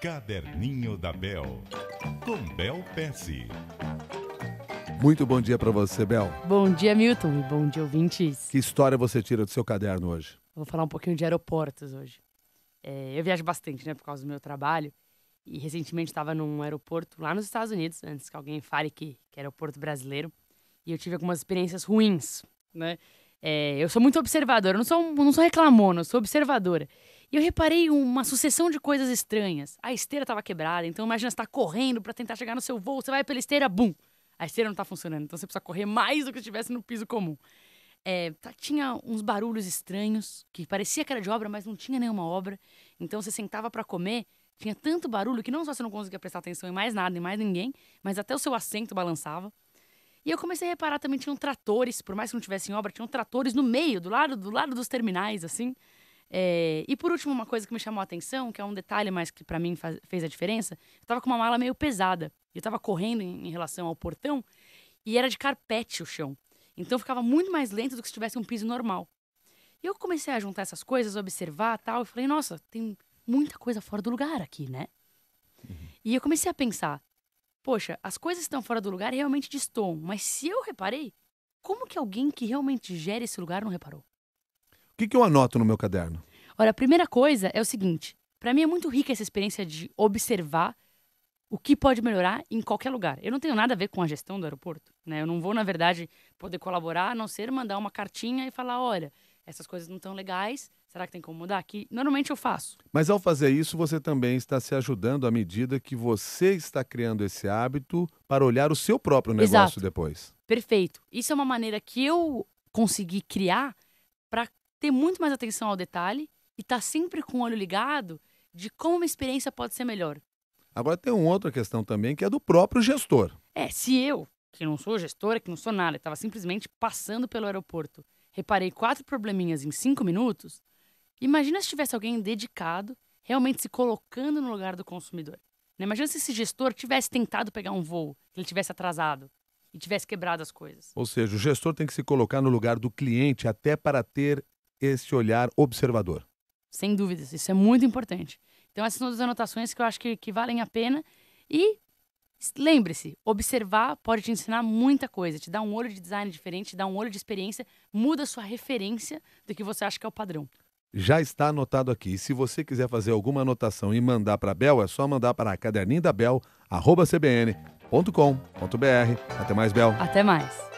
Caderninho da Bel, com Bel Pesce. Muito bom dia para você, Bel. Bom dia, Milton. Bom dia, ouvintes. Que história você tira do seu caderno hoje? Vou falar um pouquinho de aeroportos hoje. É, eu viajo bastante, né, por causa do meu trabalho. E recentemente estava num aeroporto lá nos Estados Unidos, antes que alguém fale que, que é aeroporto brasileiro. E eu tive algumas experiências ruins, né? É, eu sou muito observadora, não sou, não sou reclamona, eu sou observadora. E eu reparei uma sucessão de coisas estranhas. A esteira estava quebrada, então imagina você tá correndo para tentar chegar no seu voo, você vai pela esteira, bum! A esteira não está funcionando, então você precisa correr mais do que estivesse no piso comum. É, tá, tinha uns barulhos estranhos, que parecia que era de obra, mas não tinha nenhuma obra. Então você sentava para comer, tinha tanto barulho que não só você não conseguia prestar atenção em mais nada, em mais ninguém, mas até o seu assento balançava. E eu comecei a reparar também, tinham tratores, por mais que não tivessem obra, tinham tratores no meio, do lado do lado dos terminais, assim. É, e por último, uma coisa que me chamou a atenção, que é um detalhe mais que para mim faz, fez a diferença, eu tava com uma mala meio pesada. Eu tava correndo em, em, relação ao portão e era de carpete o chão. Então ficava muito mais lento do que se tivesse um piso normal. E eu comecei a juntar essas coisas, observar tal, e falei, nossa, tem muita coisa fora do lugar aqui, né? Uhum. E eu comecei a pensar, poxa, as coisas que estão fora do lugar realmente destoam, mas se eu reparei, como que alguém que realmente gera esse lugar não reparou? que, que eu anoto no meu caderno? Olha, a primeira coisa é o seguinte: para mim é muito rica essa experiência de observar o que pode melhorar em qualquer lugar. Eu não tenho nada a ver com a gestão do aeroporto, né? Eu não vou, na verdade, poder colaborar, a não ser mandar uma cartinha e falar, olha, essas coisas não estão legais, será que tem como mudar? Que normalmente eu faço. Mas ao fazer isso, você também está se ajudando à medida que você está criando esse hábito para olhar o seu próprio negócio Exato. depois. Perfeito. Isso é uma maneira que eu consegui criar para ter muito mais atenção ao detalhe e estar tá sempre com o olho ligado de como uma experiência pode ser melhor. Agora tem uma outra questão também que é do próprio gestor. É, se eu, que não sou gestora, que não sou nada, estava simplesmente passando pelo aeroporto, reparei quatro probleminhas em cinco minutos, imagina se tivesse alguém dedicado, realmente se colocando no lugar do consumidor. Né? Imagina se esse gestor tivesse tentado pegar um voo, que ele tivesse atrasado e tivesse quebrado as coisas. Ou seja, o gestor tem que se colocar no lugar do cliente até para ter esse olhar observador. Sem dúvidas, isso é muito importante. Então, essas são as anotações que eu acho que, que valem a pena. E lembre-se, observar pode te ensinar muita coisa, te dá um olho de design diferente, te dá um olho de experiência, muda a sua referência do que você acha que é o padrão. Já está anotado aqui. Se você quiser fazer alguma anotação e mandar para a Bel, é só mandar para caderninho da Bel, arroba cbn.com.br. Até mais, Bel. Até mais.